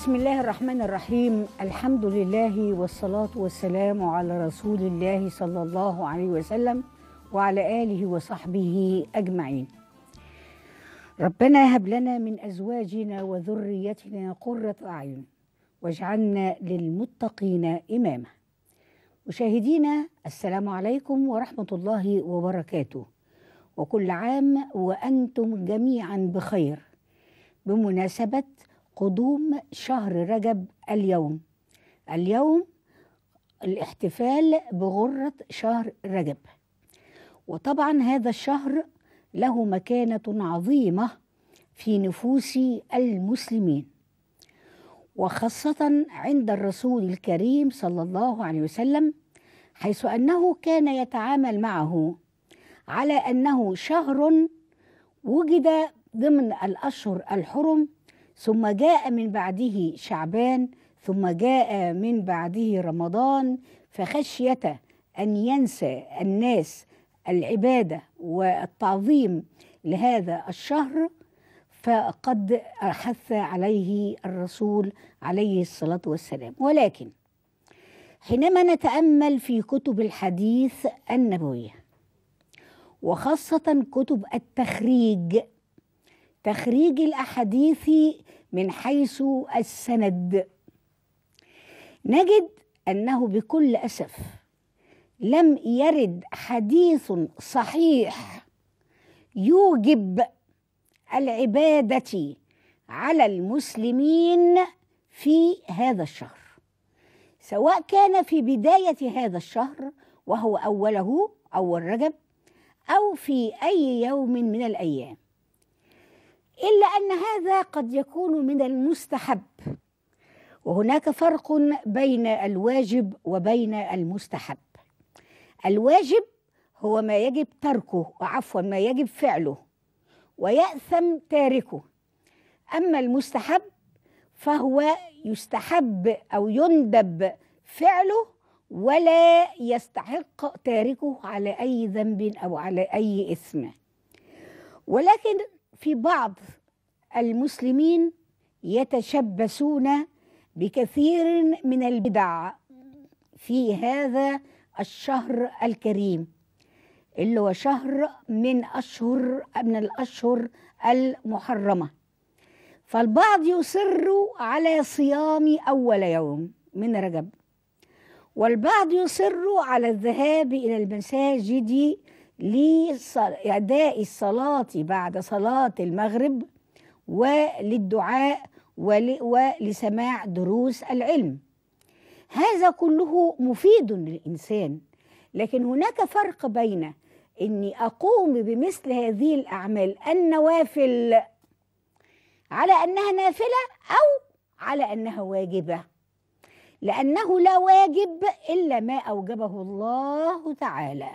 بسم الله الرحمن الرحيم الحمد لله والصلاة والسلام على رسول الله صلى الله عليه وسلم وعلى آله وصحبه أجمعين ربنا هب لنا من أزواجنا وذريتنا قرة أعين واجعلنا للمتقين إماما مشاهدينا السلام عليكم ورحمة الله وبركاته وكل عام وأنتم جميعا بخير بمناسبة قدوم شهر رجب اليوم اليوم الاحتفال بغرة شهر رجب وطبعا هذا الشهر له مكانة عظيمة في نفوس المسلمين وخاصة عند الرسول الكريم صلى الله عليه وسلم حيث أنه كان يتعامل معه على أنه شهر وجد ضمن الأشهر الحرم ثم جاء من بعده شعبان ثم جاء من بعده رمضان فخشيه ان ينسى الناس العباده والتعظيم لهذا الشهر فقد حث عليه الرسول عليه الصلاه والسلام ولكن حينما نتامل في كتب الحديث النبويه وخاصه كتب التخريج تخريج الاحاديث من حيث السند نجد انه بكل اسف لم يرد حديث صحيح يوجب العباده على المسلمين في هذا الشهر سواء كان في بدايه هذا الشهر وهو اوله اول رجب او في اي يوم من الايام إلا أن هذا قد يكون من المستحب وهناك فرق بين الواجب وبين المستحب الواجب هو ما يجب تركه عفوا ما يجب فعله ويأثم تاركه أما المستحب فهو يستحب أو يندب فعله ولا يستحق تاركه على أي ذنب أو على أي إثم ولكن في بعض المسلمين يتشبثون بكثير من البدع في هذا الشهر الكريم اللي هو شهر من أشهر من الأشهر المحرمة فالبعض يصر على صيام أول يوم من رجب والبعض يصر على الذهاب إلى المساجد لأداء الصلاة بعد صلاة المغرب وللدعاء ولسماع دروس العلم هذا كله مفيد للإنسان لكن هناك فرق بين أني أقوم بمثل هذه الأعمال النوافل على أنها نافلة أو على أنها واجبة لأنه لا واجب إلا ما أوجبه الله تعالى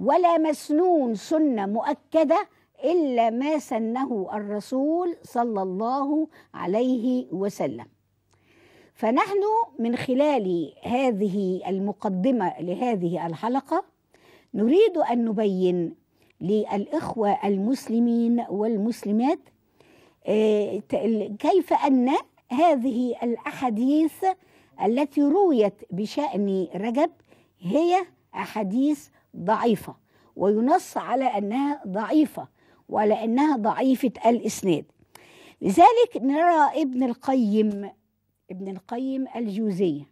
ولا مسنون سنه مؤكده الا ما سنه الرسول صلى الله عليه وسلم فنحن من خلال هذه المقدمه لهذه الحلقه نريد ان نبين للاخوه المسلمين والمسلمات آه، كيف ان هذه الاحاديث التي رويت بشان رجب هي احاديث ضعيفة وينص على أنها ضعيفة وعلى أنها ضعيفة الإسناد لذلك نرى ابن القيم ابن القيم الجوزية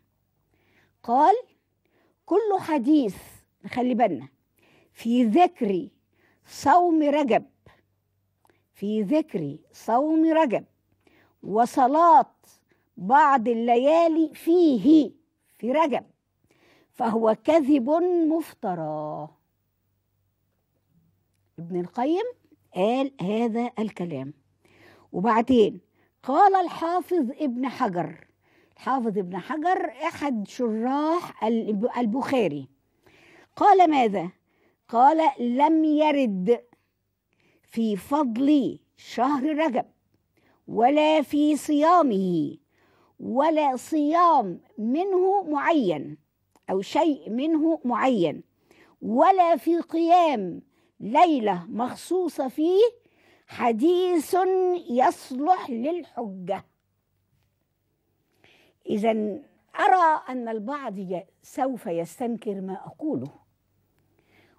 قال كل حديث خلي بالنا في ذكر صوم رجب في ذكر صوم رجب وصلاة بعض الليالي فيه في رجب فهو كذب مفترى ابن القيم قال هذا الكلام وبعدين قال الحافظ ابن حجر الحافظ ابن حجر احد شراح البخاري قال ماذا قال لم يرد في فضل شهر رجب ولا في صيامه ولا صيام منه معين أو شيء منه معين ولا في قيام ليلة مخصوصة فيه حديث يصلح للحجة إذا أرى أن البعض سوف يستنكر ما أقوله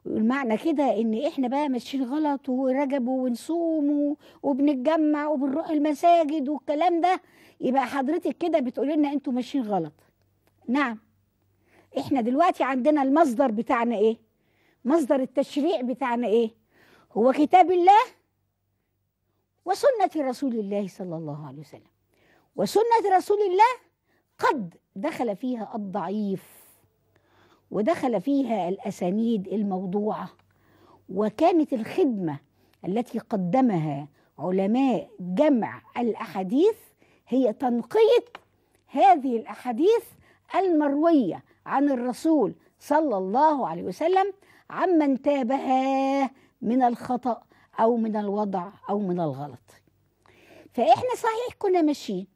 ويقول معنى كده إن إحنا بقى ماشيين غلط ورجب ونصوم وبنتجمع وبنروح المساجد والكلام ده يبقى حضرتك كده بتقولي لنا أنتوا ماشيين غلط نعم احنا دلوقتي عندنا المصدر بتاعنا ايه مصدر التشريع بتاعنا ايه هو كتاب الله وسنة رسول الله صلى الله عليه وسلم وسنة رسول الله قد دخل فيها الضعيف ودخل فيها الأسانيد الموضوعة وكانت الخدمة التي قدمها علماء جمع الأحاديث هي تنقية هذه الأحاديث المروية عن الرسول صلى الله عليه وسلم عمن تابها من الخطأ أو من الوضع أو من الغلط فإحنا صحيح كنا ماشيين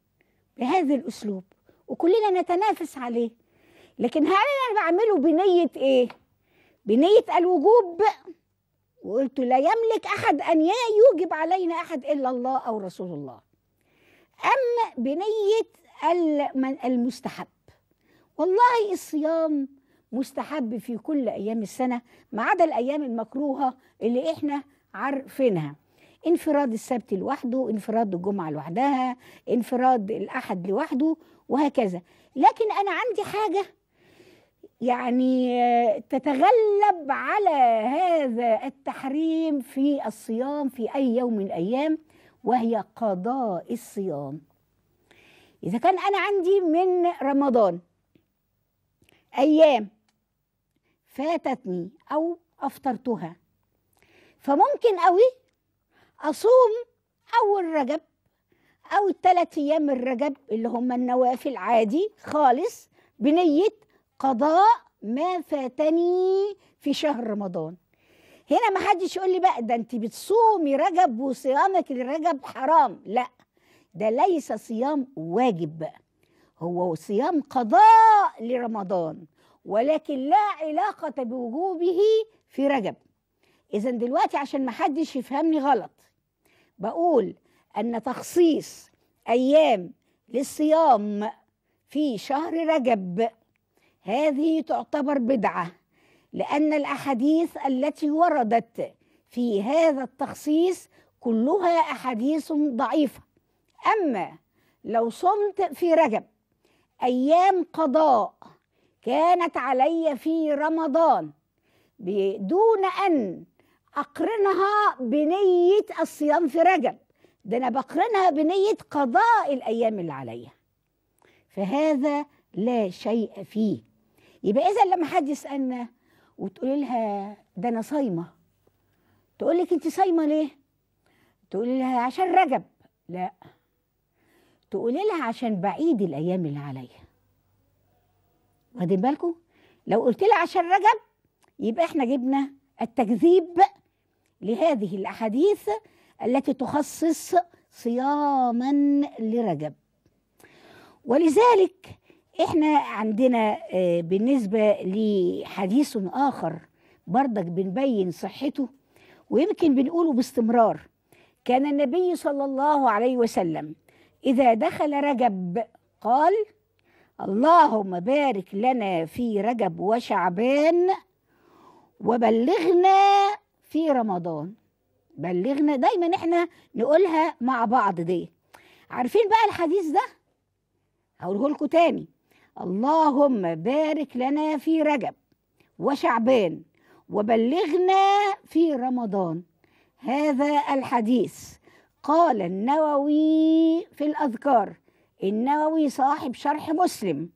بهذا الأسلوب وكلنا نتنافس عليه لكن هل أنا بعمله بنية إيه؟ بنية الوجوب وقلت لا يملك أحد أن يوجب علينا أحد إلا الله أو رسول الله أم بنية المستحب والله الصيام مستحب في كل ايام السنه ما عدا الايام المكروهه اللي احنا عارفينها انفراد السبت لوحده انفراد الجمعه لوحدها انفراد الاحد لوحده وهكذا لكن انا عندي حاجه يعني آه، تتغلب على هذا التحريم في الصيام في اي يوم من الايام وهي قضاء الصيام اذا كان انا عندي من رمضان أيام فاتتني أو أفطرتها فممكن قوي أصوم أول رجب أو الثلاث أيام الرجب اللي هم النوافل عادي خالص بنية قضاء ما فاتني في شهر رمضان هنا ما حدش يقول لي بقى ده انت بتصومي رجب وصيامك لرجب حرام لا ده ليس صيام واجب بقى هو صيام قضاء لرمضان ولكن لا علاقة بوجوبه في رجب إذا دلوقتي عشان ما حدش يفهمني غلط بقول أن تخصيص أيام للصيام في شهر رجب هذه تعتبر بدعة لأن الأحاديث التي وردت في هذا التخصيص كلها أحاديث ضعيفة أما لو صمت في رجب ايام قضاء كانت علي في رمضان دون ان اقرنها بنيه الصيام في رجب ده انا بقرنها بنيه قضاء الايام اللي عليا فهذا لا شيء فيه يبقى اذا لما حد يسالنا وتقول لها ده انا صايمه تقول لك انت صايمه ليه تقول لها عشان رجب لا تقولي لها عشان بعيد الايام اللي عليا واخدين بالكم لو قلت لها عشان رجب يبقى احنا جبنا التكذيب لهذه الاحاديث التي تخصص صياما لرجب ولذلك احنا عندنا آه، بالنسبه لحديث اخر برضك بنبين صحته ويمكن بنقوله باستمرار كان النبي صلى الله عليه وسلم إذا دخل رجب قال اللهم بارك لنا في رجب وشعبان وبلغنا في رمضان بلغنا دايما احنا نقولها مع بعض دي عارفين بقى الحديث ده هقوله لكم تاني اللهم بارك لنا في رجب وشعبان وبلغنا في رمضان هذا الحديث قال النووي في الأذكار النووي صاحب شرح مسلم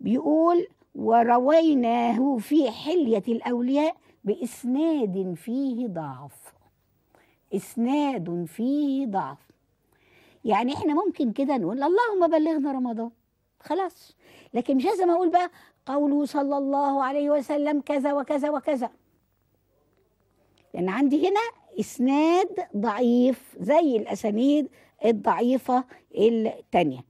بيقول ورويناه في حلية الأولياء بإسناد فيه ضعف إسناد فيه ضعف يعني احنا ممكن كده نقول اللهم بلغنا رمضان خلاص لكن مش لازم اقول بقى قوله صلى الله عليه وسلم كذا وكذا وكذا لان عندي هنا اسناد ضعيف زي الاسانيد الضعيفه الثانيه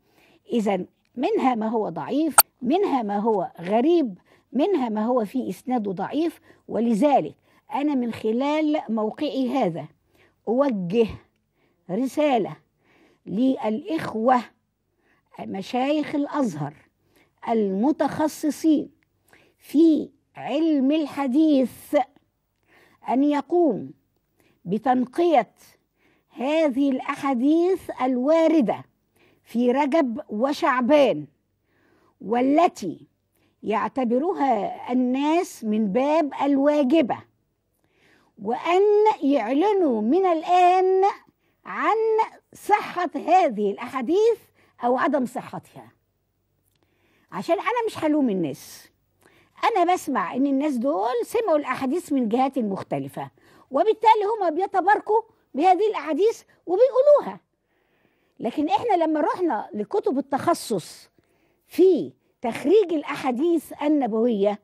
اذا منها ما هو ضعيف منها ما هو غريب منها ما هو في اسناده ضعيف ولذلك انا من خلال موقعي هذا اوجه رساله للاخوه مشايخ الازهر المتخصصين في علم الحديث ان يقوم بتنقية هذه الأحاديث الواردة في رجب وشعبان والتي يعتبرها الناس من باب الواجبة وأن يعلنوا من الآن عن صحة هذه الأحاديث أو عدم صحتها عشان أنا مش هلوم الناس أنا بسمع إن الناس دول سمعوا الأحاديث من جهات مختلفة وبالتالي هم بيتباركوا بهذه الاحاديث وبيقولوها لكن احنا لما رحنا لكتب التخصص في تخريج الاحاديث النبويه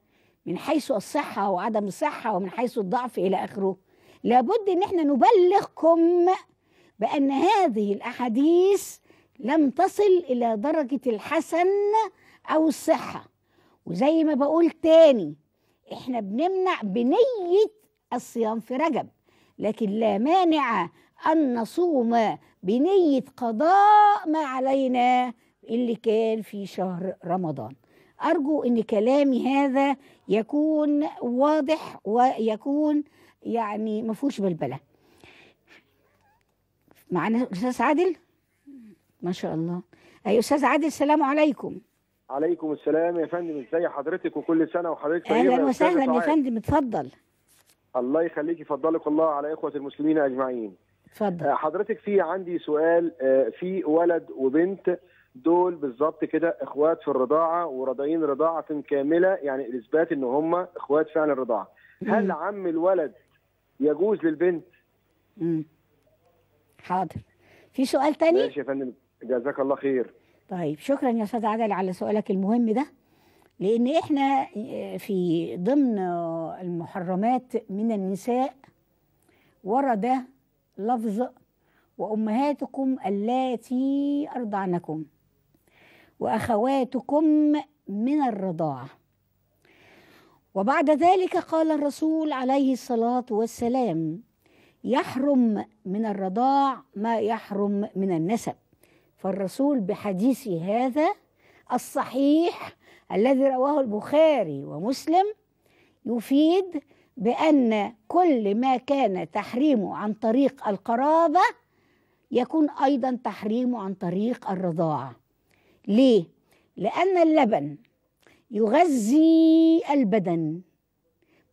من حيث الصحه وعدم الصحه ومن حيث الضعف الى اخره لابد ان احنا نبلغكم بان هذه الاحاديث لم تصل الى درجه الحسن او الصحه وزي ما بقول تاني احنا بنمنع بنيه الصيام في رجب لكن لا مانع أن نصوم بنية قضاء ما علينا اللي كان في شهر رمضان أرجو أن كلامي هذا يكون واضح ويكون يعني ما فيهوش بلبلة معانا أستاذ عادل ما شاء الله أي أيوة، أستاذ عادل السلام عليكم عليكم السلام يا فندم ازي حضرتك وكل سنة وحضرتك طيبة أهلا وسهلا يا فندم اتفضل الله يخليك يفضلك الله على إخوة المسلمين أجمعين اتفضل آه، حضرتك في عندي سؤال آه، في ولد وبنت دول بالظبط كده اخوات في الرضاعه وراضعين رضاعه كامله يعني الاثبات ان هم اخوات فعلا الرضاعه هل عم الولد يجوز للبنت امم حاضر في سؤال تاني ماشي يا فندم جزاك الله خير طيب شكرا يا استاذ عادل على سؤالك المهم ده لأن إحنا آه، في ضمن المحرمات من النساء ورد لفظ وأمهاتكم اللاتي أرضعنكم وأخواتكم من الرضاعة وبعد ذلك قال الرسول عليه الصلاة والسلام يحرم من الرضاع ما يحرم من النسب فالرسول بحديثه هذا الصحيح الذي رواه البخاري ومسلم يفيد بأن كل ما كان تحريمه عن طريق القرابة يكون أيضا تحريمه عن طريق الرضاعة ليه؟ لأن اللبن يغذي البدن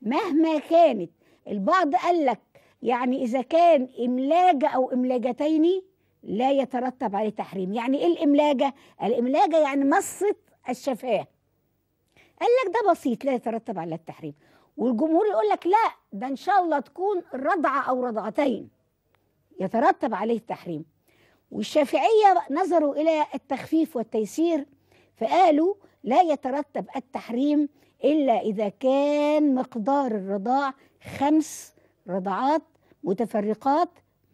مهما كانت البعض قال لك يعني إذا كان إملاجة أو إملاجتين لا يترتب عليه تحريم يعني إيه الإملاجة؟ الإملاجة يعني مصة الشفاه قال لك ده بسيط لا يترتب على التحريم والجمهور يقول لك لا ده ان شاء الله تكون رضعه او رضعتين يترتب عليه التحريم والشافعيه نظروا الى التخفيف والتيسير فقالوا لا يترتب التحريم الا اذا كان مقدار الرضاع خمس رضعات متفرقات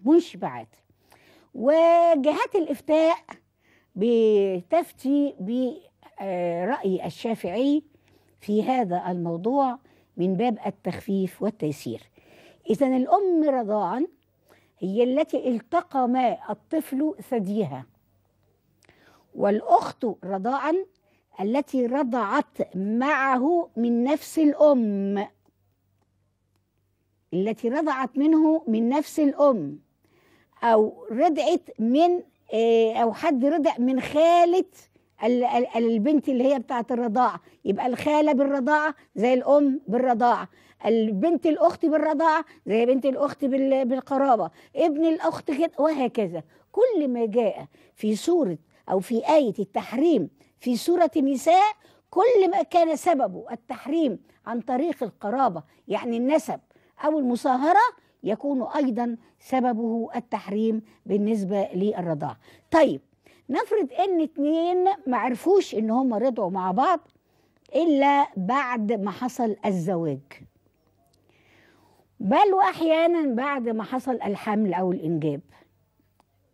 مشبعات وجهات الافتاء بتفتي برأي الشافعي في هذا الموضوع من باب التخفيف والتيسير إذا الأم رضاعا هي التي التقم الطفل ثديها والأخت رضاعا التي رضعت معه من نفس الأم التي رضعت منه من نفس الأم أو رضعت من آه، أو حد رضع من خالة البنت اللي هي بتاعت الرضاعة يبقى الخالة بالرضاعة زي الأم بالرضاعة البنت الأخت بالرضاعة زي بنت الأخت بالقرابة ابن الأخت كده وهكذا كل ما جاء في سورة أو في آية التحريم في سورة النساء كل ما كان سببه التحريم عن طريق القرابة يعني النسب أو المصاهرة يكون أيضا سببه التحريم بالنسبة للرضاعة طيب نفرض ان اتنين معرفوش ان هم رضعوا مع بعض الا بعد ما حصل الزواج بل واحيانا بعد ما حصل الحمل او الانجاب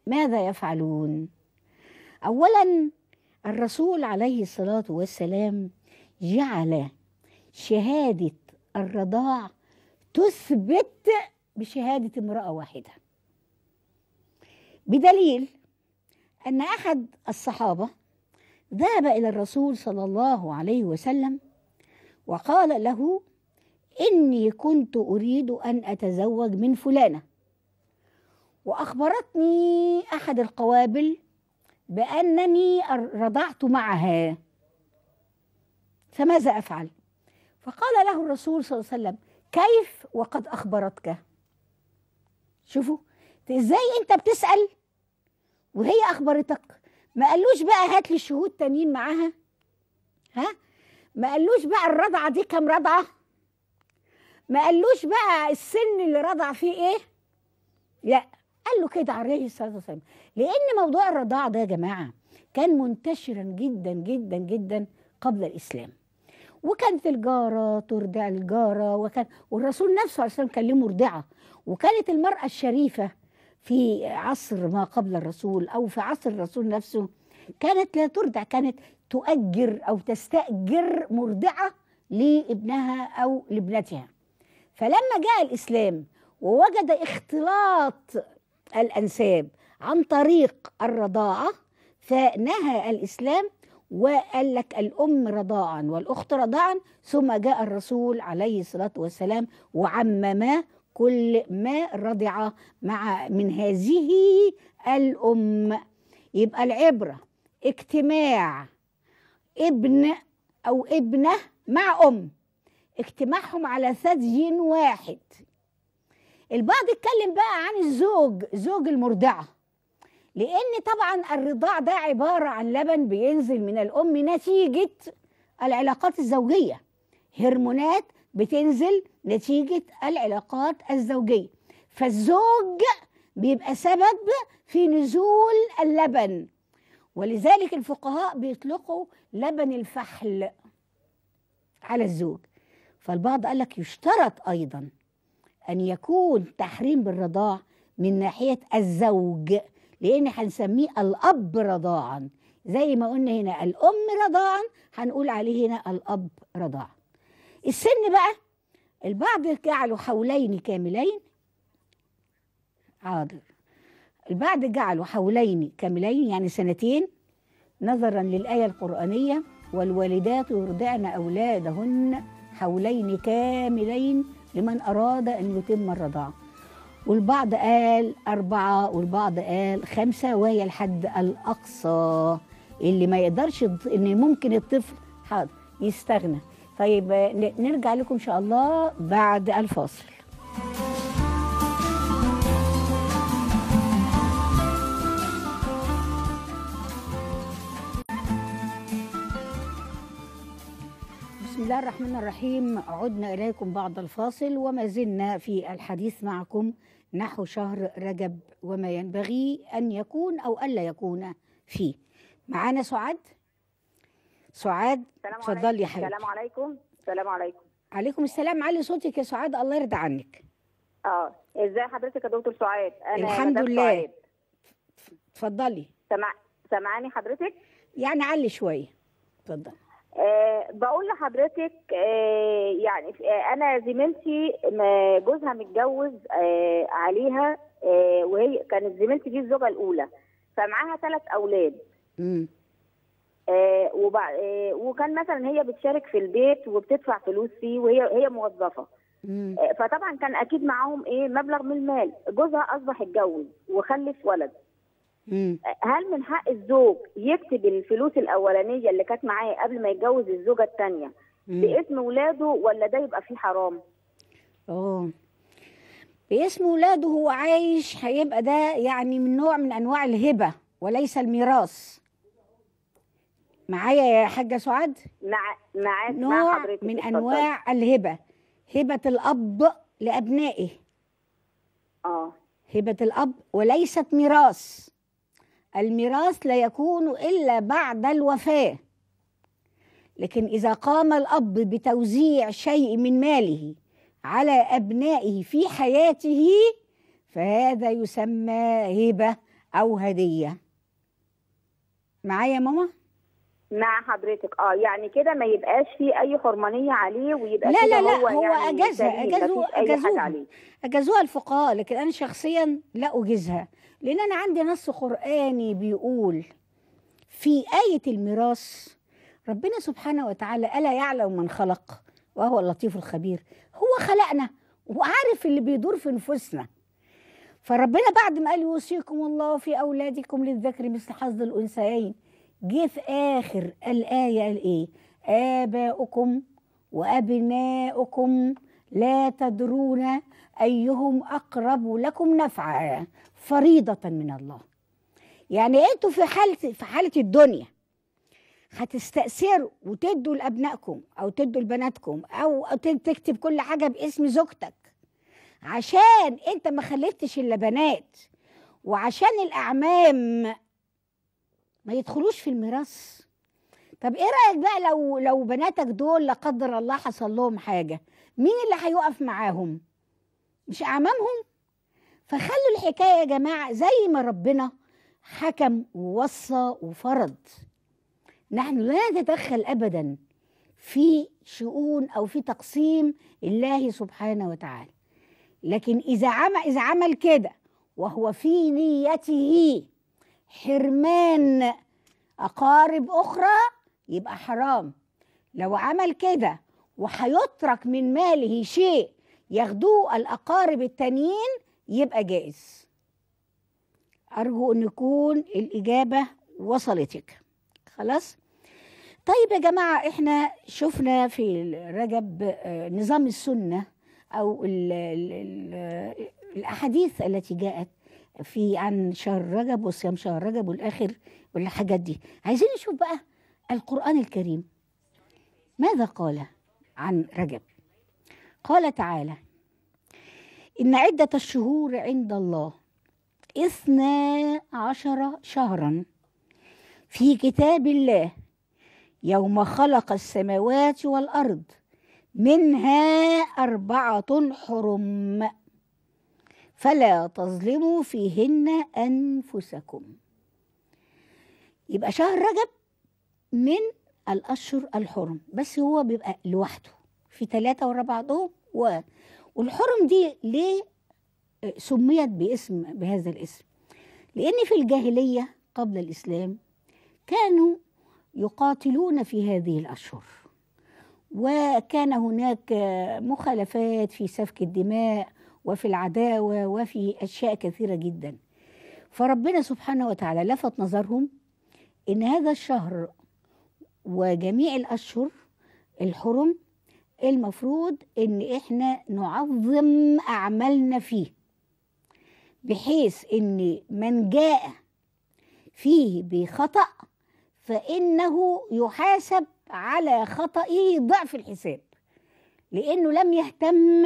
ماذا يفعلون اولا الرسول عليه الصلاه والسلام جعل شهاده الرضاع تثبت بشهاده امراه واحده بدليل أن أحد الصحابة ذهب إلى الرسول صلى الله عليه وسلم وقال له إني كنت أريد أن أتزوج من فلانة وأخبرتني أحد القوابل بأنني رضعت معها فماذا أفعل؟ فقال له الرسول صلى الله عليه وسلم كيف وقد أخبرتك؟ شوفوا إزاي أنت بتسأل وهي اخبرتك ما قالوش بقى هات لي شهود تانيين معاها ها ما قالوش بقى الرضعه دي كام رضعه ما قالوش بقى السن اللي رضع فيه ايه لا قال له كده عليه الصلاه والسلام لان موضوع الرضاعه ده يا جماعه كان منتشرا جدا جدا جدا قبل الاسلام وكانت الجاره ترضع الجاره وكان والرسول نفسه عليه الصلاه والسلام كان له مرضعه وكانت المراه الشريفه في عصر ما قبل الرسول أو في عصر الرسول نفسه كانت لا ترضع كانت تؤجر أو تستأجر مرضعة لابنها أو لابنتها فلما جاء الإسلام ووجد اختلاط الأنساب عن طريق الرضاعة فنهى الإسلام وقال لك الأم رضاعا والأخت رضاعا ثم جاء الرسول عليه الصلاة والسلام وعمما كل ما رضع مع من هذه الأم يبقى العبرة اجتماع ابن أو ابنة مع أم اجتماعهم على ثدي واحد البعض اتكلم بقى عن الزوج زوج المرضعة لأن طبعا الرضاع ده عبارة عن لبن بينزل من الأم نتيجة العلاقات الزوجية هرمونات بتنزل نتيجة العلاقات الزوجية فالزوج بيبقى سبب في نزول اللبن ولذلك الفقهاء بيطلقوا لبن الفحل على الزوج فالبعض قال لك يشترط أيضا أن يكون تحريم بالرضاع من ناحية الزوج لأن هنسميه الأب رضاعا زي ما قلنا هنا الأم رضاعا هنقول عليه هنا الأب رضاعا السن بقى البعض جعلوا حولين كاملين حاضر البعض جعلوا حولين كاملين يعني سنتين نظرا للآية القرآنية والوالدات يرضعن أولادهن حولين كاملين لمن أراد أن يتم الرضاعة والبعض قال أربعة والبعض قال خمسة وهي الحد الأقصى اللي ما يقدرش إن ممكن الطفل حاضر يستغنى طيب نرجع لكم ان شاء الله بعد الفاصل بسم الله الرحمن الرحيم عدنا اليكم بعد الفاصل وما زلنا في الحديث معكم نحو شهر رجب وما ينبغي ان يكون او الا يكون فيه معانا سعاد سعاد اتفضلي يا حبيبتي السلام عليكم السلام عليكم عليكم السلام علي صوتك يا سعاد الله يرضى عنك اه ازي حضرتك يا دكتور سعاد انا الحمد لله اتفضلي سمع سمعاني حضرتك يعني علي شويه اتفضل أه بقول لحضرتك أه يعني أه انا زميلتي جوزها متجوز أه عليها أه وهي كانت زميلتي دي الزوجه الاولى فمعاها ثلاث اولاد امم آه، آه، وكان مثلا هي بتشارك في البيت وبتدفع فلوس فيه وهي هي موظفه آه، فطبعا كان اكيد معاهم ايه مبلغ من المال جوزها اصبح اتجوز وخلف ولد هل من حق الزوج يكتب الفلوس الاولانيه اللي كانت معاه قبل ما يتجوز الزوجه الثانيه باسم ولاده ولا ده يبقى فيه حرام اه باسم ولاده هو عايش هيبقى ده يعني من نوع من انواع الهبه وليس الميراث معايا يا حاجة سعاد مع معاك نوع مع حضرتك من أنواع الهبة هبة الأب لأبنائه آه هبة الأب وليست ميراث الميراث لا يكون إلا بعد الوفاة لكن إذا قام الأب بتوزيع شيء من ماله على أبنائه في حياته فهذا يسمى هبة أو هدية معايا ماما؟ مع حضرتك اه يعني كده ما يبقاش في اي حرمانيه عليه ويبقى لا لا لا هو, هو يعني اجازها اجازوها اجازوها الفقهاء لكن انا شخصيا لا اجيزها لان انا عندي نص قراني بيقول في ايه الميراث ربنا سبحانه وتعالى الا يعلم من خلق وهو اللطيف الخبير هو خلقنا وعارف اللي بيدور في نفوسنا فربنا بعد ما قال يوصيكم الله في اولادكم للذكر مثل حظ الانثيين جه في آخر الآية قال إيه؟ آباؤكم وأبناؤكم لا تدرون أيهم أقرب لكم نفعا فريضة من الله يعني أنتوا في حالة في حالة الدنيا هتستأثروا وتدوا لأبنائكم أو تدوا لبناتكم أو تكتب كل حاجة باسم زوجتك عشان أنت ما خلفتش إلا بنات وعشان الأعمام ما يدخلوش في الميراث طب ايه رايك بقى لو لو بناتك دول لا قدر الله حصل لهم حاجه مين اللي هيقف معاهم مش اعمامهم فخلوا الحكايه يا جماعه زي ما ربنا حكم ووصى وفرض نحن لا نتدخل ابدا في شؤون او في تقسيم الله سبحانه وتعالى لكن اذا عمل اذا عمل كده وهو في نيته حرمان أقارب أخرى يبقى حرام لو عمل كده وهيترك من ماله شيء ياخدوه الأقارب التانيين يبقى جائز أرجو أن يكون الإجابة وصلتك خلاص طيب يا جماعة احنا شفنا في رجب آه، نظام السنة أو ال ال الأحاديث التي جاءت في عن شهر رجب وصيام شهر رجب والآخر والحاجات دي عايزين نشوف بقى القرآن الكريم ماذا قال عن رجب قال تعالى إن عدة الشهور عند الله اثنا عشر شهرا في كتاب الله يوم خلق السماوات والأرض منها أربعة حرم فلا تظلموا فيهن أنفسكم يبقى شهر رجب من الأشهر الحرم بس هو بيبقى لوحده في ثلاثة ورا بعضهم و... والحرم دي ليه آه، سميت باسم بهذا الاسم لأن في الجاهلية قبل الإسلام كانوا يقاتلون في هذه الأشهر وكان هناك مخالفات في سفك الدماء وفي العداوة وفي أشياء كثيرة جدا فربنا سبحانه وتعالى لفت نظرهم إن هذا الشهر وجميع الأشهر الحرم المفروض إن إحنا نعظم أعمالنا فيه بحيث إن من جاء فيه بخطأ فإنه يحاسب على خطئه ضعف الحساب لأنه لم يهتم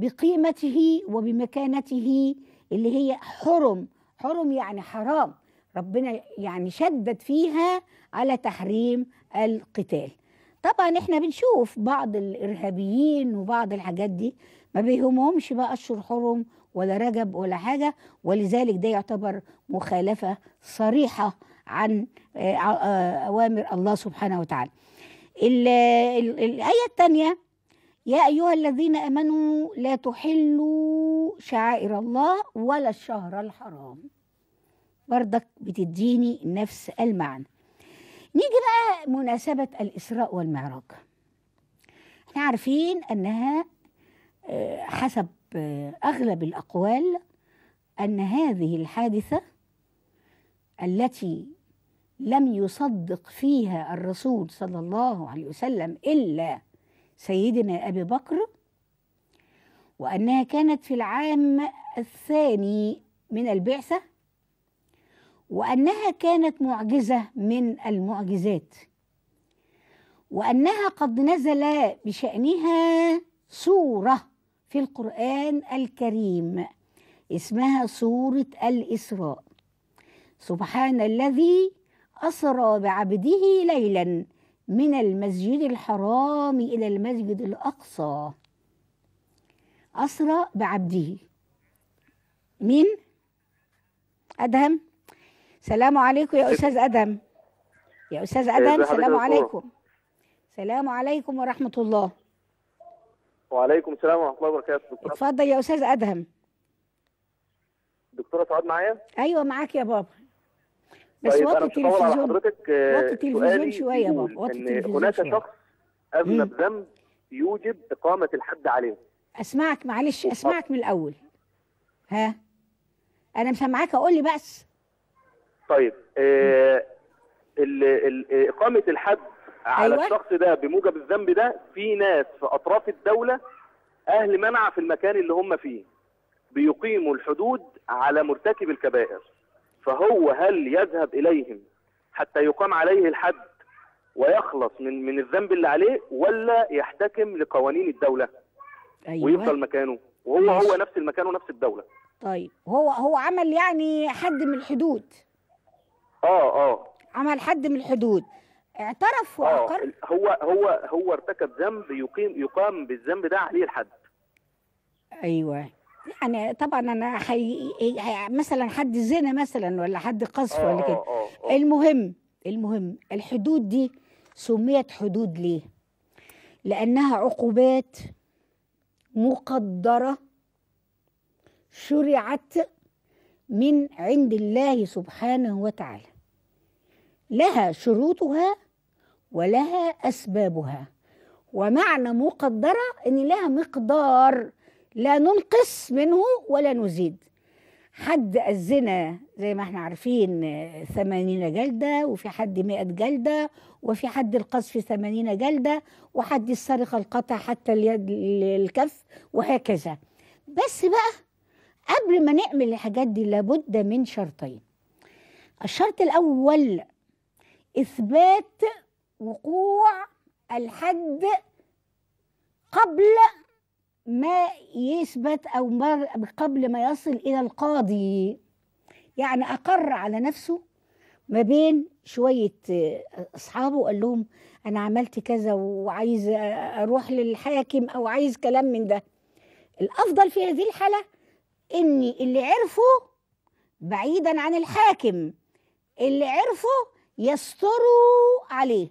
بقيمته وبمكانته اللي هي حرم حرم يعني حرام ربنا يعني شدد فيها على تحريم القتال طبعا احنا بنشوف بعض الارهابيين وبعض الحاجات دي ما بيهمهمش بقى اشهر حرم ولا رجب ولا حاجه ولذلك ده يعتبر مخالفه صريحه عن آه، آه، آه، اوامر الله سبحانه وتعالى الايه الثانيه يا أيها الذين آمنوا لا تحلوا شعائر الله ولا الشهر الحرام بردك بتديني نفس المعنى نيجي بقى مناسبة الإسراء والمعراج احنا عارفين أنها آه، حسب آه، أغلب الأقوال أن هذه الحادثة التي لم يصدق فيها الرسول صلى الله عليه وسلم إلا سيدنا أبي بكر وأنها كانت في العام الثاني من البعثة وأنها كانت معجزة من المعجزات وأنها قد نزل بشأنها سورة في القرآن الكريم اسمها سورة الإسراء سبحان الذي أسرى بعبده ليلا من المسجد الحرام إلى المسجد الأقصى أسرى بعبده مين؟ أدهم سلام عليكم يا أستاذ أدهم يا أستاذ إيه، أدهم سلام عليكم سلام عليكم ورحمة الله وعليكم السلام ورحمة الله وبركاته اتفضل يا أستاذ أدهم دكتورة سعاد معايا؟ أيوة معاك يا بابا بس طيب وطي التلفزيون حضرتك وطي آه، التلفزيون شويه بقى وطي التلفزيون هناك شخص اذنب ذنب يوجب اقامه الحد عليه اسمعك معلش اسمعك من الاول ها انا مسمعاك اقول لي بس طيب آه اقامه الحد على أيوة. الشخص ده بموجب الذنب ده في ناس في اطراف الدوله اهل منع في المكان اللي هم فيه بيقيموا الحدود على مرتكب الكبائر فهو هل يذهب إليهم حتى يقام عليه الحد ويخلص من من الذنب اللي عليه ولا يحتكم لقوانين الدولة أيوة. ويفضل مكانه وهو ماشي. هو نفس المكان ونفس الدولة طيب هو هو عمل يعني حد من الحدود اه اه عمل حد من الحدود اعترف آه، واقر آه. هو هو هو ارتكب ذنب يقيم يقام بالذنب ده عليه الحد ايوه يعني طبعا انا حي... مثلا حد زنا مثلا ولا حد قذف آه، ولا آه، كده آه، المهم المهم الحدود دي سميت حدود ليه لانها عقوبات مقدره شرعت من عند الله سبحانه وتعالى لها شروطها ولها اسبابها ومعنى مقدره ان لها مقدار لا ننقص منه ولا نزيد حد الزنا زي ما احنا عارفين آه، ثمانين جلدة وفي حد مئة جلدة وفي حد القذف ثمانين جلدة وحد السرقة القطع حتى اليد الكف وهكذا بس بقى قبل ما نعمل الحاجات دي لابد من شرطين الشرط الأول إثبات وقوع الحد قبل ما يثبت أو ما قبل ما يصل إلى القاضي يعني أقر على نفسه ما بين شوية آه، أصحابه وقال لهم أنا عملت كذا وعايز آه، أروح للحاكم أو عايز كلام من ده الأفضل في هذه الحالة إن اللي عرفه بعيدا عن الحاكم اللي عرفه يستروا عليه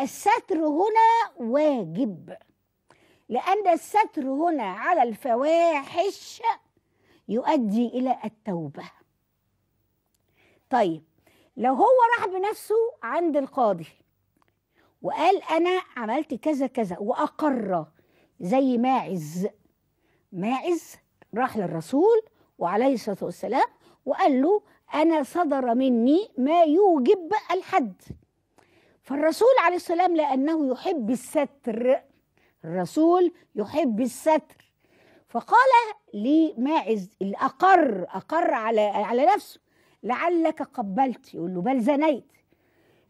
الستر هنا واجب لأن الستر هنا على الفواحش يؤدي إلى التوبة طيب لو هو راح بنفسه عند القاضي وقال أنا عملت كذا كذا وأقر زي ماعز ماعز راح للرسول وعليه الصلاة والسلام وقال له أنا صدر مني ما يوجب الحد فالرسول عليه السلام لأنه يحب الستر الرسول يحب الستر فقال لماعز الأقر أقر على على نفسه لعلك قبلت يقول له بل زنيت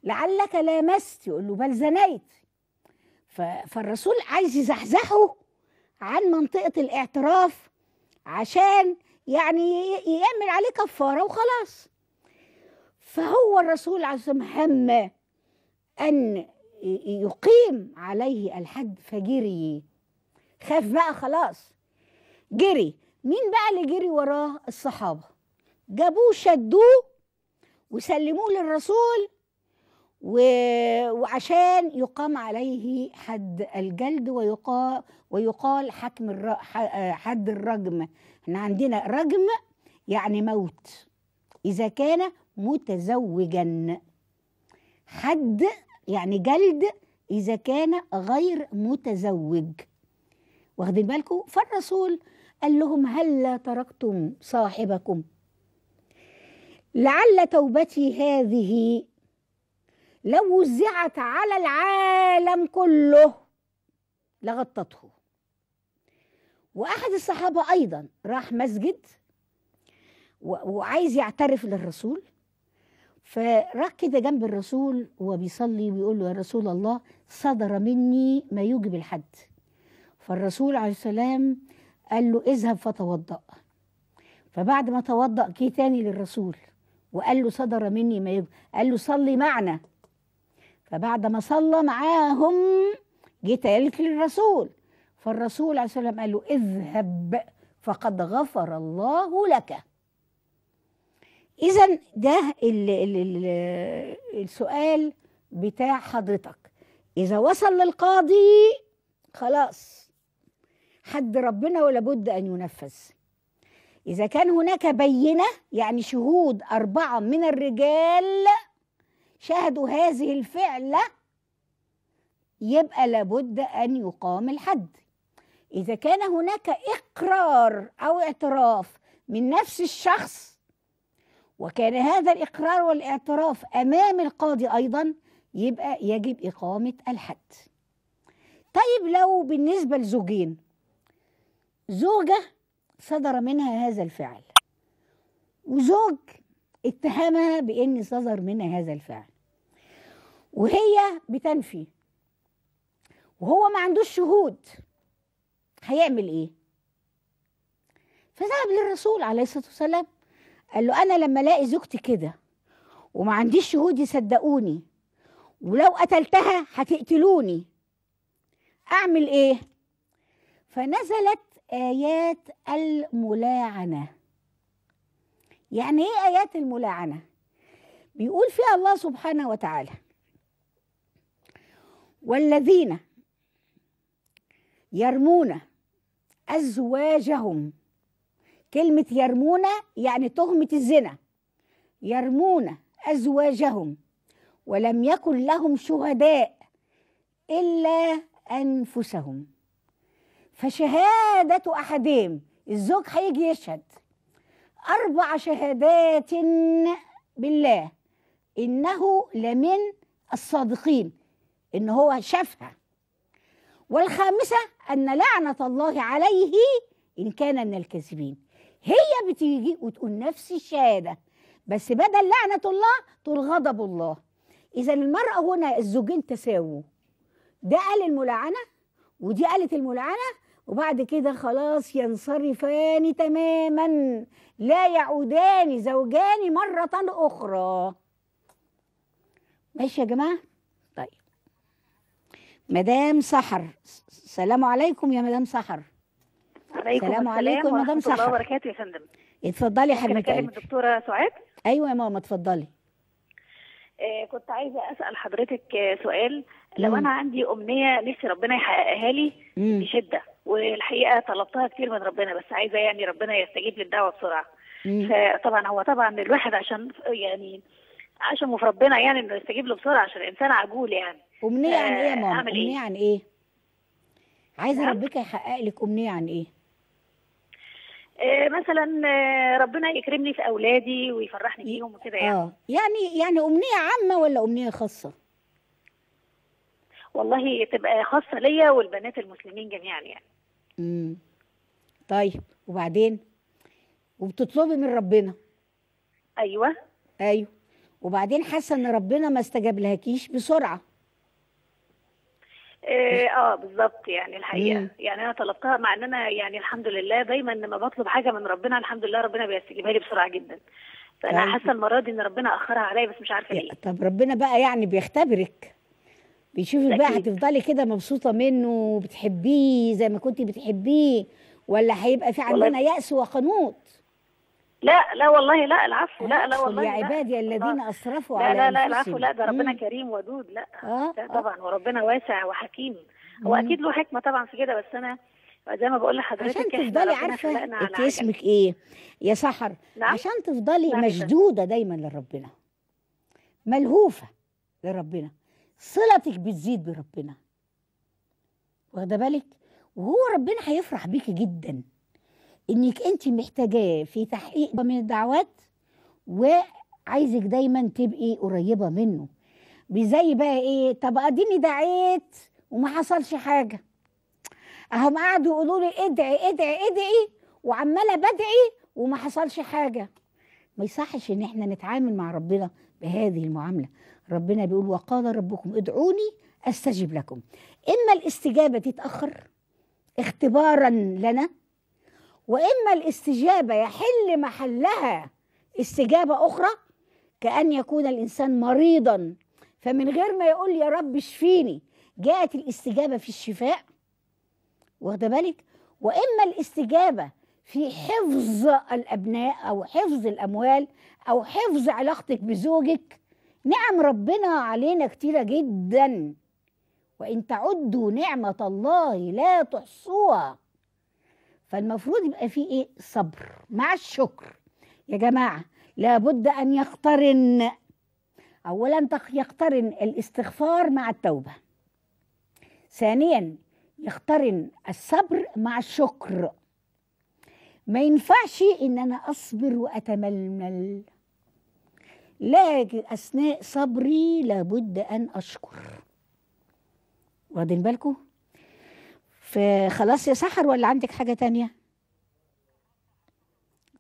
لعلك لامست يقول له بل زنيت فالرسول عايز يزحزحه عن منطقة الاعتراف عشان يعني يعمل عليه كفارة وخلاص فهو الرسول عليه الصلاة والسلام هم أن يقيم عليه الحد فجري خاف بقى خلاص جري مين بقى اللي جري وراه الصحابه جابوه شدوه وسلموه للرسول و... وعشان يقام عليه حد الجلد ويقال ويقال حكم الر... حد الرجم احنا عندنا رجم يعني موت اذا كان متزوجا حد يعني جلد إذا كان غير متزوج واخدين بالكم فالرسول قال لهم هلا تركتم صاحبكم لعل توبتي هذه لو وزعت على العالم كله لغطته واحد الصحابه ايضا راح مسجد وعايز يعترف للرسول فراح كده جنب الرسول وهو بيصلي له يا رسول الله صدر مني ما يوجب الحد فالرسول عليه السلام قال له اذهب فتوضأ فبعد ما توضأ جه تاني للرسول وقال له صدر مني ما يوجب قال له صلي معنا فبعد ما صلى معاهم جه تالت للرسول فالرسول عليه السلام قال له اذهب فقد غفر الله لك اذا ده الـ الـ السؤال بتاع حضرتك اذا وصل للقاضي خلاص حد ربنا ولا بد ان ينفذ اذا كان هناك بينه يعني شهود اربعه من الرجال شاهدوا هذه الفعله يبقى لابد ان يقام الحد اذا كان هناك اقرار او اعتراف من نفس الشخص وكان هذا الإقرار والاعتراف أمام القاضي أيضا يبقى يجب إقامة الحد طيب لو بالنسبة لزوجين زوجة صدر منها هذا الفعل وزوج اتهمها بأن صدر منها هذا الفعل وهي بتنفي وهو ما عندوش شهود هيعمل ايه فذهب للرسول عليه الصلاه والسلام قال له انا لما الاقي زوجتي كده وما عنديش شهود يصدقوني ولو قتلتها هتقتلوني اعمل ايه فنزلت ايات الملاعنه يعني ايه ايات الملاعنه بيقول فيها الله سبحانه وتعالى والذين يرمون ازواجهم كلمة يرمون يعني تهمة الزنا يرمون أزواجهم ولم يكن لهم شهداء إلا أنفسهم فشهادة أحدهم الزوج هيجي يشهد أربع شهادات بالله إنه لمن الصادقين إن هو شافها والخامسة أن لعنة الله عليه إن كان من الكاذبين هي بتيجي وتقول نفس الشهادة بس بدل لعنة الله تقول غضب الله إذا المرأة هنا الزوجين تساووا ده قال الملعنة ودي قالت الملعنة وبعد كده خلاص ينصرفان تماما لا يعودان زوجان مرة أخرى ماشي يا جماعة طيب مدام سحر السلام عليكم يا مدام سحر عليكم السلام عليكم مدام صحه الله وبركاته يا فندم اتفضلي يا حبيبتي قلبي الدكتوره سعاد ايوه يا ماما اتفضلي آه كنت عايزه اسال حضرتك آه سؤال لو مم. انا عندي امنيه نفسي ربنا يحققها لي بشده والحقيقه طلبتها كتير من ربنا بس عايزه يعني ربنا يستجيب للدعوه بسرعه فطبعا هو طبعا الواحد عشان يعني عشان في ربنا يعني انه يستجيب له بسرعه عشان الانسان عجول يعني امنيه عن ايه يا ماما؟ إيه؟ امنيه عن ايه؟ عايزه ربك يحقق لك امنيه عن ايه؟ آه، مثلا آه، ربنا يكرمني في اولادي ويفرحني بيهم وكده آه، يعني اه يعني يعني امنيه عامه ولا امنيه خاصه والله تبقى خاصه ليا والبنات المسلمين جميعا يعني امم طيب وبعدين وبتطلبي من ربنا ايوه ايوه وبعدين حاسه ان ربنا ما استجاب لهكيش بسرعه إيه، اه, آه بالظبط يعني الحقيقه مم. يعني انا طلبتها مع ان انا يعني الحمد لله دايما لما بطلب حاجه من ربنا الحمد لله ربنا بيستجيبها لي بسرعه جدا فانا طيب. حاسه المره دي ان ربنا اخرها عليا بس مش عارفه ليه طب ربنا بقى يعني بيختبرك بيشوفك بقى هتفضلي كده مبسوطه منه وبتحبيه زي ما كنتي بتحبيه ولا هيبقى في عندنا يأس وقنوط لا لا والله لا العفو لا لا والله يا عبادي الذين اسرفوا على لا لا لا العفو لا ده ربنا كريم ودود آه، لا آه طبعا وربنا واسع وحكيم هو اكيد له حكمه طبعا في كده بس انا زي ما بقول لحضرتك عشان تفضلي عارفه انت اسمك ايه يا سحر نعم؟ عشان تفضلي نعم مشدوده دايما لربنا ملهوفه لربنا صلتك بتزيد بربنا واخده بالك وهو ربنا هيفرح بيكي جدا انك انت محتاجاه في تحقيق من الدعوات وعايزك دايما تبقي قريبه منه زي بقى ايه طب اديني دعيت وما حصلش حاجه اهم قعدوا يقولوا لي ادعي ادعي ادعي وعماله بدعي وما حصلش حاجه ما يصحش ان احنا نتعامل مع ربنا بهذه المعامله ربنا بيقول وقال ربكم ادعوني استجب لكم اما الاستجابه تتاخر اختبارا لنا واما الاستجابه يحل محلها استجابه اخرى كان يكون الانسان مريضا فمن غير ما يقول يا رب اشفيني جاءت الاستجابه في الشفاء واخده بالك واما الاستجابه في حفظ الابناء او حفظ الاموال او حفظ علاقتك بزوجك نعم ربنا علينا كتيره جدا وان تعدوا نعمه الله لا تحصوها فالمفروض يبقى فيه ايه صبر مع الشكر يا جماعه لابد ان يقترن اولا يقترن الاستغفار مع التوبه ثانيا يقترن الصبر مع الشكر ما ينفعش ان انا اصبر واتململ لكن اثناء صبري لابد ان اشكر واخدين بالكم فخلاص يا سحر ولا عندك حاجة تانية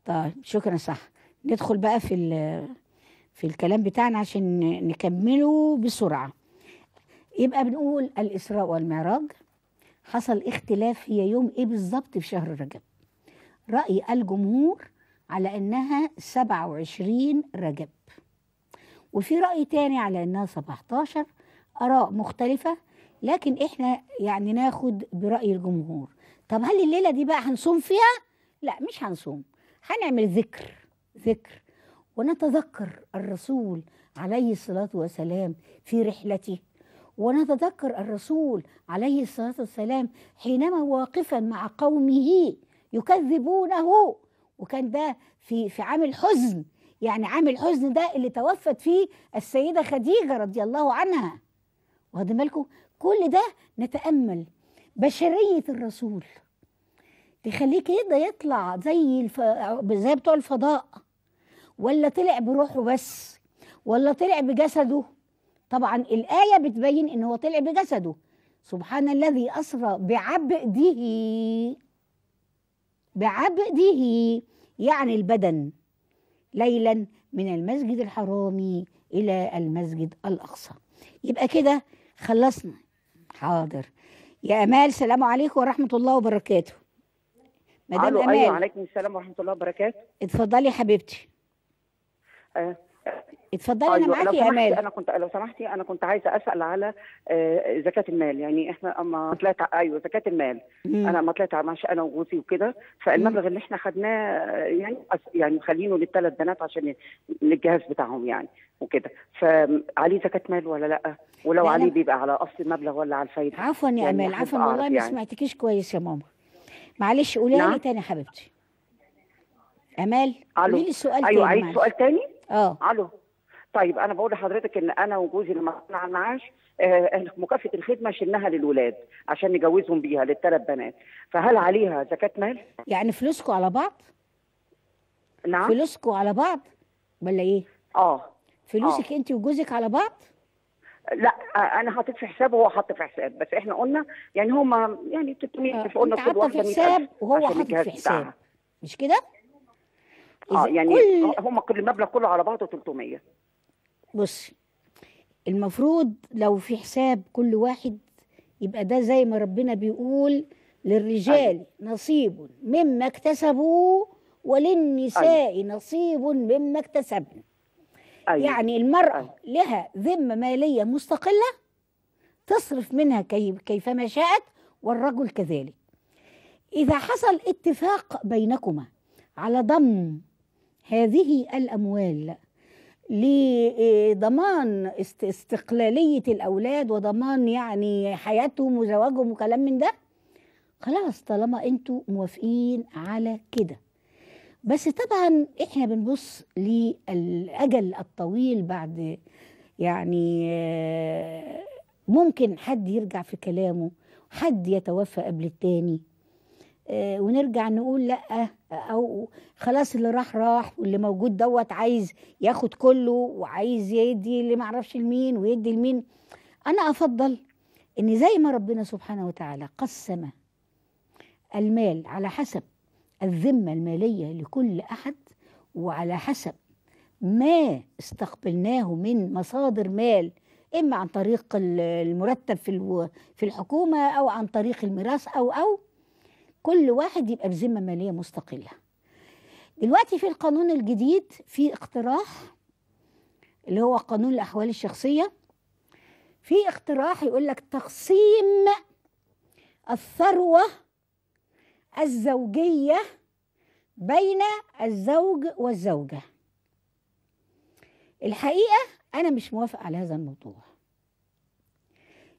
طيب شكرا صح ندخل بقى في في الكلام بتاعنا عشان نكمله بسرعة يبقى بنقول الإسراء والمعراج حصل اختلاف هي يوم ايه بالظبط في شهر رجب رأي الجمهور على انها 27 رجب وفي رأي تاني على انها 17 آراء مختلفة لكن احنا يعني ناخد برأي الجمهور طب هل الليلة دي بقى هنصوم فيها؟ لا مش هنصوم هنعمل ذكر ذكر ونتذكر الرسول عليه الصلاة والسلام في رحلته ونتذكر الرسول عليه الصلاة والسلام حينما واقفا مع قومه يكذبونه وكان ده في في عام الحزن يعني عام الحزن ده اللي توفت فيه السيدة خديجة رضي الله عنها واخدين بالكم كل ده نتأمل بشرية الرسول تخليه كده يطلع زي الف... زي بتوع الفضاء ولا طلع بروحه بس ولا طلع بجسده طبعا الآية بتبين إن هو طلع بجسده سبحان الذي أسرى بعبده بعبده يعني البدن ليلا من المسجد الحرام إلى المسجد الأقصى يبقى كده خلصنا حاضر يا امال سلام عليكم ورحمه الله وبركاته مدام أيوة، امال ايوه عليكم السلام ورحمه الله وبركاته اتفضلي يا حبيبتي آه، اتفضلي أيوة، انا معاكي يا امال انا كنت لو سمحتي انا كنت عايزه اسال على آه، زكاه المال يعني احنا اما طلعت ايوه زكاه المال مم. انا اما طلعت معاش انا وجوزي وكده فالمبلغ اللي احنا خدناه يعني يعني خلينه للثلاث بنات عشان للجهاز بتاعهم يعني وكده فعليه زكاه مال ولا لا ولو لا عليه بيبقى على اصل المبلغ ولا على الفايده عفوا يا يعني امال عفوا والله ما يعني. سمعتكيش كويس يا ماما معلش قولي لي نعم. تاني حبيبتي امال قولي لي السؤال أيوة، تاني ايوه عايز سؤال تاني اه الو طيب انا بقول لحضرتك ان انا وجوزي لما طلعنا على المعاش آه، مكافاه الخدمه شلناها للولاد عشان نجوزهم بيها للثلاث بنات فهل عليها زكاه مال؟ يعني فلوسكم على بعض؟ نعم فلوسكم على بعض ولا ايه؟ اه فلوسك آه. انت وجوزك على بعض؟ لا انا حاطط في حساب وهو حاطط في حساب بس احنا قلنا يعني هما يعني 300 آه. قلنا كل واحده في حساب وهو حاطط في حساب مش كده؟ اه يعني كل... هم كل المبلغ كله على بعضه 300 بصي المفروض لو في حساب كل واحد يبقى ده زي ما ربنا بيقول للرجال أيوه. نصيب مما اكتسبوا وللنساء أيوه. نصيب مما اكتسبن أيوة. يعني المرأة أيوة. لها ذمة مالية مستقلة تصرف منها كيفما شاءت والرجل كذلك إذا حصل اتفاق بينكما على ضم هذه الأموال لضمان استقلالية الأولاد وضمان يعني حياتهم وزواجهم وكلام من ده خلاص طالما انتوا موافقين على كده بس طبعا احنا بنبص للأجل الطويل بعد يعني آه، ممكن حد يرجع في كلامه حد يتوفى قبل التاني آه، ونرجع نقول لا او خلاص اللي راح راح واللي موجود دوت عايز ياخد كله وعايز يدي اللي معرفش لمين ويدي لمين انا افضل ان زي ما ربنا سبحانه وتعالى قسم المال على حسب الذمه الماليه لكل احد وعلى حسب ما استقبلناه من مصادر مال اما عن طريق المرتب في في الحكومه او عن طريق الميراث او او كل واحد يبقى بذمه ماليه مستقله دلوقتي في القانون الجديد في اقتراح اللي هو قانون الاحوال الشخصيه في اقتراح يقول لك تقسيم الثروه الزوجيه بين الزوج والزوجه الحقيقه انا مش موافق على هذا الموضوع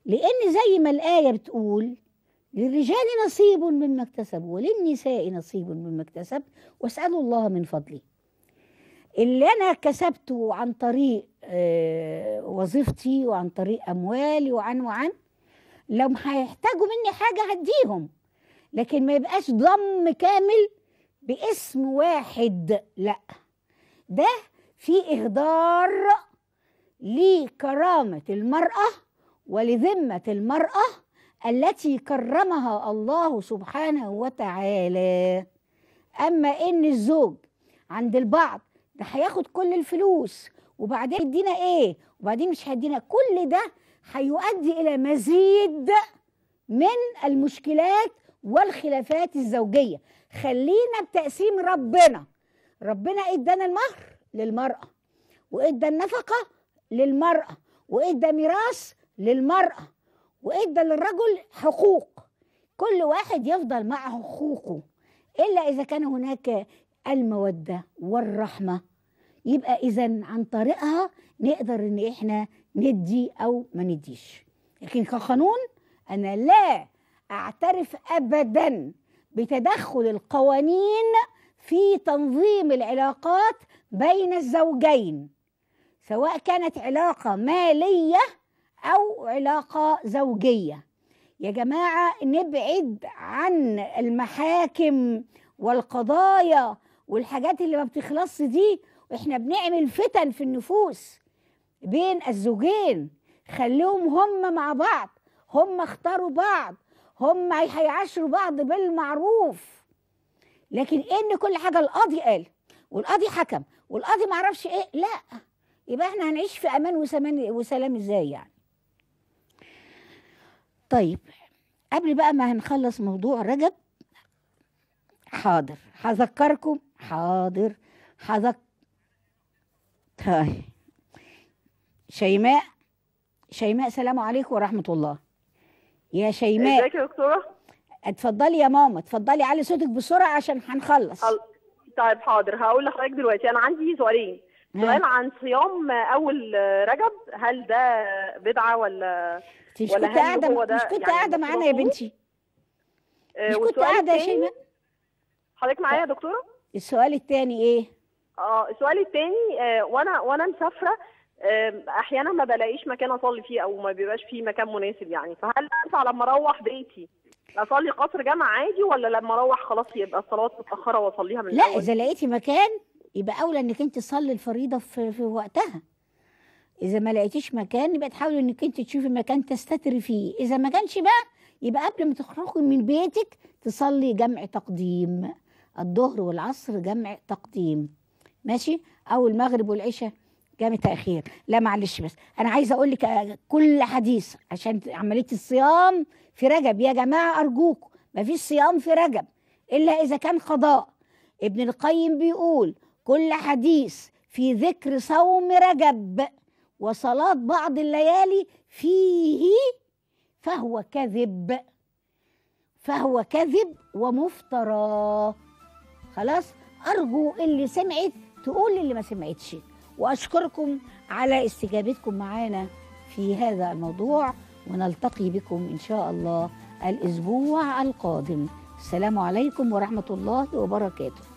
لان زي ما الايه بتقول للرجال نصيب مما اكتسبوا وللنساء نصيب مما اكتسبت واسألوا الله من فضله اللي أنا كسبته عن طريق آه، وظيفتي وعن طريق أموالي وعن وعن لو هيحتاجوا مني حاجة هديهم لكن ما يبقاش ضم كامل باسم واحد لا ده في إهدار لكرامة المرأة ولذمة المرأة التي كرمها الله سبحانه وتعالى اما ان الزوج عند البعض ده هياخد كل الفلوس وبعدين هيدينا ايه وبعدين مش هيدينا كل ده هيؤدي الى مزيد من المشكلات والخلافات الزوجيه خلينا بتقسيم ربنا ربنا ادانا المهر للمراه وادى النفقه للمراه وادى ميراث للمراه وادى للرجل حقوق كل واحد يفضل مع حقوقه الا اذا كان هناك الموده والرحمه يبقى اذا عن طريقها نقدر ان احنا ندي او ما نديش لكن كقانون انا لا اعترف ابدا بتدخل القوانين في تنظيم العلاقات بين الزوجين سواء كانت علاقه ماليه أو علاقة زوجية يا جماعة نبعد عن المحاكم والقضايا والحاجات اللي ما بتخلصش دي واحنا بنعمل فتن في النفوس بين الزوجين خليهم هم مع بعض هم اختاروا بعض هم هيعاشروا بعض بالمعروف لكن إيه ان كل حاجه القاضي قال والقاضي حكم والقاضي معرفش ايه لا يبقى احنا هنعيش في امان وسلام ازاي يعني طيب قبل بقى ما هنخلص موضوع رجب حاضر هذكركم حاضر هذك طيب شيماء شيماء سلام عليكم ورحمة الله يا شيماء ازيك يا دكتورة اتفضلي يا ماما اتفضلي علي صوتك بسرعة عشان هنخلص طيب حاضر هقول لحضرتك دلوقتي انا عندي سؤالين سؤال نعم. عن صيام اول رجب هل ده بدعه ولا مش ولا كنت قاعده مش كنت يعني قاعده معانا يا بنتي آه، مش كنت قاعده يا شيماء حضرتك معايا يا دكتوره السؤال الثاني ايه اه السؤال الثاني آه، وانا وانا مسافره احيانا ما بلاقيش مكان اصلي فيه او ما بيبقاش فيه مكان مناسب يعني فهل ينفع لما اروح بيتي اصلي قصر جامع عادي ولا لما اروح خلاص يبقى الصلاه متاخره واصليها من لا اذا لقيتي مكان يبقى اولى انك انت تصلي الفريضه في, في وقتها اذا ما لقيتيش مكان يبقى تحاولي انك انت تشوفي مكان تستتري فيه اذا ما كانش بقى يبقى قبل ما تخرجي من بيتك تصلي جمع تقديم الظهر والعصر جمع تقديم ماشي او المغرب والعشاء جمع تاخير لا معلش بس انا عايزه اقول لك كل حديث عشان عمليه الصيام في رجب يا جماعه ارجوكم ما فيش صيام في رجب الا اذا كان قضاء ابن القيم بيقول كل حديث في ذكر صوم رجب وصلاة بعض الليالي فيه فهو كذب فهو كذب ومفترى خلاص أرجو اللي سمعت تقول اللي ما سمعتش وأشكركم على استجابتكم معانا في هذا الموضوع ونلتقي بكم إن شاء الله الأسبوع القادم السلام عليكم ورحمة الله وبركاته